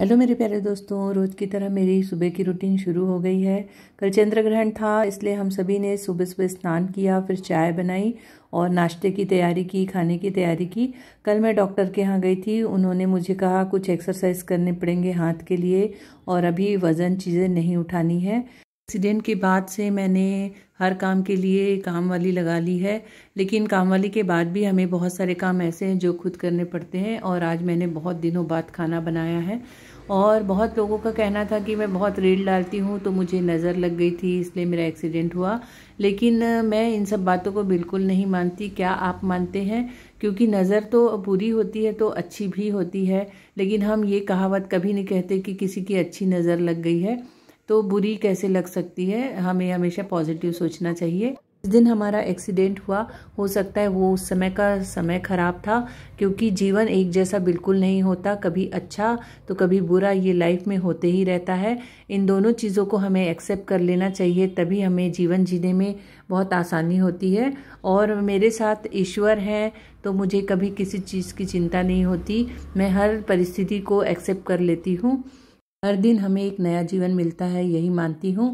hello मेरे प्यारे दोस्तों रोज़ की तरह मेरी सुबह की रूटीन शुरू हो गई है कल चंद्र ग्रहण था इसलिए हम सभी ने सुबह सुबह स्नान किया फिर चाय बनाई और नाश्ते की तैयारी की खाने की तैयारी की कल मैं डॉक्टर के यहाँ गई थी उन्होंने मुझे कहा कुछ एक्सरसाइज करने पड़ेंगे हाथ के लिए और अभी वज़न चीज़ें नहीं उठानी है एक्सीडेंट के बाद से मैंने हर काम के लिए काम वाली लगा ली है लेकिन काम वाली के बाद भी हमें बहुत सारे काम ऐसे हैं जो खुद करने पड़ते हैं और आज मैंने बहुत दिनों बाद खाना बनाया है और बहुत लोगों का कहना था कि मैं बहुत रेड़ डालती हूँ तो मुझे नज़र लग गई थी इसलिए मेरा एक्सीडेंट हुआ लेकिन मैं इन सब बातों को बिल्कुल नहीं मानती क्या आप मानते हैं क्योंकि नज़र तो बुरी होती है तो अच्छी भी होती है लेकिन हम ये कहावत कभी नहीं कहते कि किसी की अच्छी नज़र लग गई है तो बुरी कैसे लग सकती है हमें हमेशा पॉजिटिव सोचना चाहिए जिस दिन हमारा एक्सीडेंट हुआ हो सकता है वो उस समय का समय ख़राब था क्योंकि जीवन एक जैसा बिल्कुल नहीं होता कभी अच्छा तो कभी बुरा ये लाइफ में होते ही रहता है इन दोनों चीज़ों को हमें एक्सेप्ट कर लेना चाहिए तभी हमें जीवन जीने में बहुत आसानी होती है और मेरे साथ ईश्वर हैं तो मुझे कभी किसी चीज़ की चिंता नहीं होती मैं हर परिस्थिति को एक्सेप्ट कर लेती हूँ हर दिन हमें एक नया जीवन मिलता है यही मानती हूँ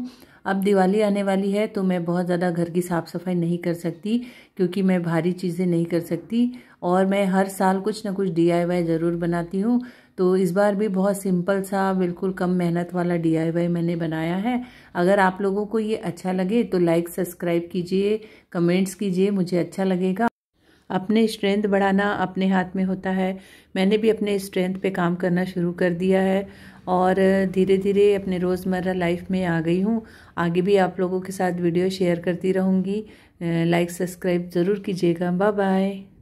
अब दिवाली आने वाली है तो मैं बहुत ज़्यादा घर की साफ़ सफाई नहीं कर सकती क्योंकि मैं भारी चीज़ें नहीं कर सकती और मैं हर साल कुछ ना कुछ डी ज़रूर बनाती हूँ तो इस बार भी बहुत सिंपल सा बिल्कुल कम मेहनत वाला डी मैंने बनाया है अगर आप लोगों को ये अच्छा लगे तो लाइक सब्सक्राइब कीजिए कमेंट्स कीजिए मुझे अच्छा लगेगा अपने स्ट्रेंथ बढ़ाना अपने हाथ में होता है मैंने भी अपने स्ट्रेंथ पे काम करना शुरू कर दिया है और धीरे धीरे अपने रोज़मर्रा लाइफ में आ गई हूँ आगे भी आप लोगों के साथ वीडियो शेयर करती रहूँगी लाइक सब्सक्राइब ज़रूर कीजिएगा बाय बाय